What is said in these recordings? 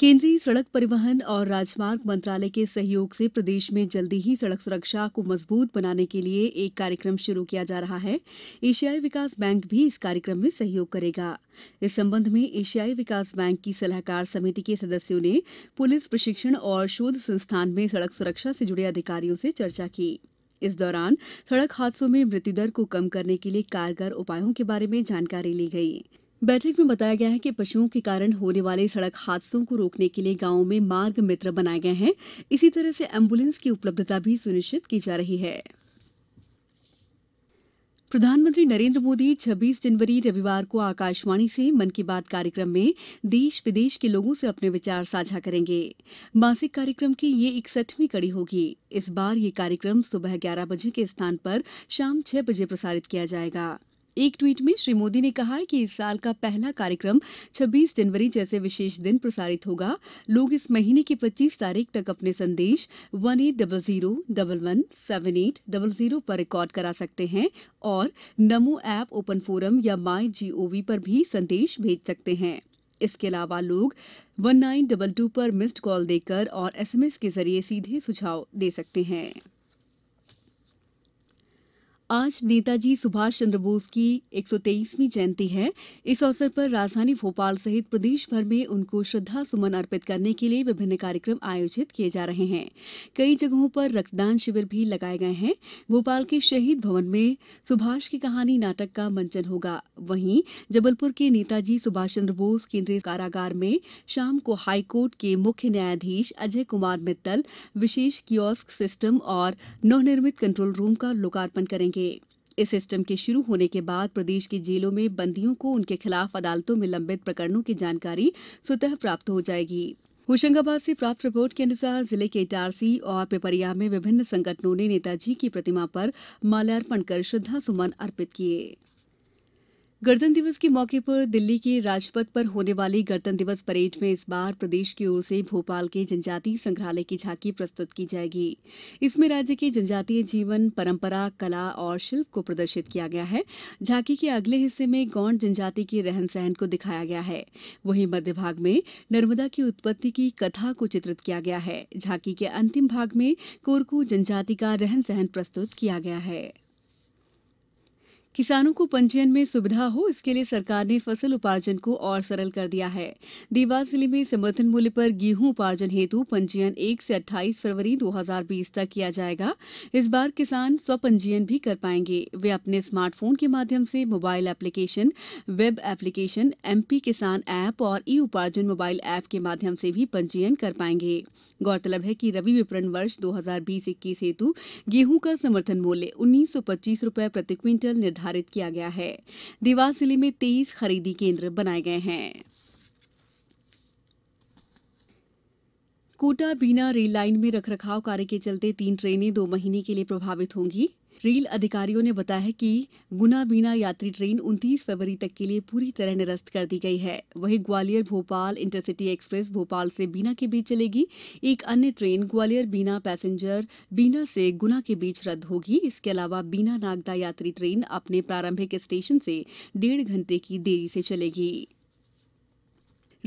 केन्द्रीय सड़क परिवहन और राजमार्ग मंत्रालय के सहयोग से प्रदेश में जल्दी ही सड़क सुरक्षा को मजबूत बनाने के लिए एक कार्यक्रम शुरू किया जा रहा है एशियाई विकास बैंक भी इस कार्यक्रम में सहयोग करेगा इस संबंध में एशियाई विकास बैंक की सलाहकार समिति के सदस्यों ने पुलिस प्रशिक्षण और शोध संस्थान में सड़क सुरक्षा से जुड़े अधिकारियों से चर्चा की इस दौरान सड़क हादसों में मृत्यु दर को कम करने के लिए कारगर उपायों के बारे में जानकारी ली गयी बैठक में बताया गया कि पशुओं के कारण होने वाले सड़क हादसों को रोकने के लिए गांवों में मार्ग मित्र बनाए गए हैं इसी तरह से एम्बुलेंस की उपलब्धता भी सुनिश्चित की जा रही है प्रधानमंत्री नरेंद्र मोदी 26 जनवरी रविवार को आकाशवाणी से मन की बात कार्यक्रम में देश विदेश के लोगों से अपने विचार साझा करेंगे मासिक कार्यक्रम की ये इकसठवीं कड़ी होगी इस बार ये कार्यक्रम सुबह ग्यारह बजे के स्थान पर शाम छह बजे प्रसारित किया जाएगा एक ट्वीट में श्री मोदी ने कहा कि इस साल का पहला कार्यक्रम 26 जनवरी जैसे विशेष दिन प्रसारित होगा लोग इस महीने की 25 तारीख तक अपने संदेश one eight double zero double one seven eight double zero पर रिकॉर्ड करा सकते हैं और नमो ऐप ओपन फोरम या माई जी पर भी संदेश भेज सकते हैं इसके अलावा लोग वन नाइन डबल टू पर मिस्ड कॉल देकर और एसएमएस के जरिए सीधे सुझाव दे सकते हैं आज नेताजी सुभाष चंद्र बोस की एक सौ तेईसवीं जयंती है इस अवसर पर राजधानी भोपाल सहित प्रदेश भर में उनको श्रद्धा सुमन अर्पित करने के लिए विभिन्न कार्यक्रम आयोजित किए जा रहे हैं कई जगहों पर रक्तदान शिविर भी लगाए गए हैं भोपाल के शहीद भवन में सुभाष की कहानी नाटक का मंचन होगा वहीं जबलपुर के नेताजी सुभाष चंद्र बोस केन्द्रीय कारागार में शाम को हाईकोर्ट के मुख्य न्यायाधीश अजय कुमार मित्तल विशेष कियोस्क सिस्टम और नवनिर्मित कंट्रोल रूम का लोकार्पण करेंगे करेंगे इस सिस्टम के शुरू होने के बाद प्रदेश की जेलों में बंदियों को उनके खिलाफ अदालतों में लंबित प्रकरणों की जानकारी स्वतः प्राप्त हो जाएगी होशंगाबाद से प्राप्त रिपोर्ट के अनुसार जिले के इटारसी और पिपरिया में विभिन्न संगठनों ने नेताजी की प्रतिमा पर माल्यार्पण कर श्रद्धा सुमन अर्पित किये गणतंत्र दिवस के मौके पर दिल्ली के राजपथ पर होने वाली गणतंत्र दिवस परेड में इस बार प्रदेश की ओर से भोपाल के जनजातीय संग्रहालय की झांकी प्रस्तुत की जाएगी इसमें राज्य के जनजातीय जीवन परंपरा कला और शिल्प को प्रदर्शित किया गया है झांकी के अगले हिस्से में गौंड जनजाति के रहन सहन को दिखाया गया है वहीं मध्य भाग में नर्मदा की उत्पत्ति की कथा को चित्रित किया गया है झांकी के अंतिम भाग में कोरकू जनजाति का रहन सहन प्रस्तुत किया गया है किसानों को पंजीयन में सुविधा हो इसके लिए सरकार ने फसल उपार्जन को और सरल कर दिया है देवास जिले में समर्थन मूल्य पर गेहूं उपार्जन हेतु पंजीयन एक से अट्ठाईस फरवरी 2020 तक किया जाएगा इस बार किसान स्वपंजीयन भी कर पाएंगे वे अपने स्मार्टफोन के माध्यम से mobile application web application MP Kisan app और ई उपार्जन मोबाइल ऐप के माध्यम से भी पंजीयन कर पाएंगे गौरतलब है कि रवि विपणन वर्ष दो 21 हेतु गेहूं का समर्थन मूल्य उन्नीस सौ प्रति क्विंटल निर्धारित निर्धारित किया गया है देवास जिले में तेईस खरीदी केन्द्र बनाये गये हैं कोटा बीना रेल लाइन में रखरखाव कार्य के चलते तीन ट्रेनें दो महीने के लिए प्रभावित होंगी रेल अधिकारियों ने बताया कि गुना बीना यात्री ट्रेन 29 फरवरी तक के लिए पूरी तरह निरस्त कर दी गई है वहीं ग्वालियर भोपाल इंटरसिटी एक्सप्रेस भोपाल से बीना के बीच चलेगी एक अन्य ट्रेन ग्वालियर बीना पैसेंजर बीना से गुना के बीच रद्द होगी इसके अलावा बीना नागदा यात्री ट्रेन अपने प्रारंभिक स्टेशन से डेढ़ घंटे की देरी से चलेगी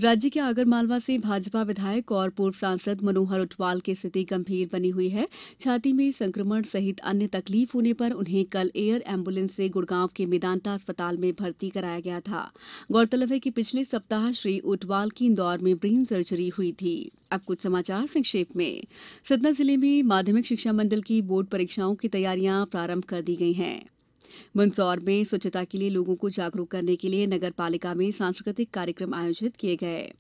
राज्य के आगरमालवा से भाजपा विधायक और पूर्व सांसद मनोहर ऊंटवाल की स्थिति गंभीर बनी हुई है छाती में संक्रमण सहित अन्य तकलीफ होने पर उन्हें कल एयर एम्बुलेंस से गुड़गांव के मेदांता अस्पताल में भर्ती कराया गया था गौरतलब है कि पिछले सप्ताह श्री ऊंटवाल की इंदौर में ब्रेन सर्जरी हुई थी अब कुछ समाचार संक्षेप में सतना जिले में माध्यमिक शिक्षा मंडल की बोर्ड परीक्षाओं की तैयारियां प्रारंभ कर दी गई हैं मंदसौर में स्वच्छता के लिए लोगों को जागरूक करने के लिए नगर पालिका में सांस्कृतिक कार्यक्रम आयोजित किये गये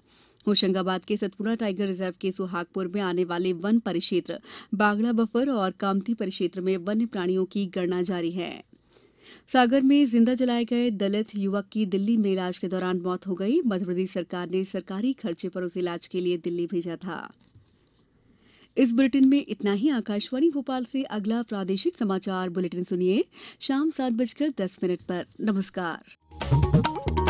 होशंगाबाद के सतपुड़ा टाइगर रिजर्व के सुहागपुर में आने वाले वन परिक्षेत्र बागड़ा बफर और कामती परिक्षेत्र में वन्य प्राणियों की गणना जारी है सागर में जिंदा जलाए गए दलित युवक की दिल्ली में इलाज के दौरान मौत हो गई मध्यप्रदेश सरकार ने सरकारी खर्चे पर उसे इलाज के लिए दिल्ली भेजा था इस बुलेटिन में इतना ही आकाशवाणी भोपाल से अगला प्रादेशिक समाचार बुलेटिन सुनिए शाम सात बजकर दस मिनट पर नमस्कार